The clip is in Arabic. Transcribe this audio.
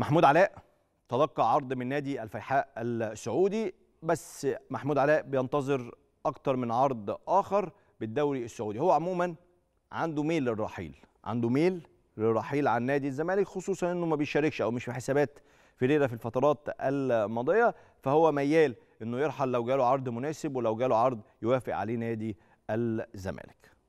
محمود علاء تلقى عرض من نادي الفيحاء السعودي بس محمود علاء بينتظر اكتر من عرض اخر بالدوري السعودي هو عموما عنده ميل للرحيل عنده ميل للرحيل عن نادي الزمالك خصوصا انه ما بيشاركش او مش في حسابات فيريرا في الفترات الماضيه فهو ميال انه يرحل لو جاله عرض مناسب ولو جاله عرض يوافق عليه نادي الزمالك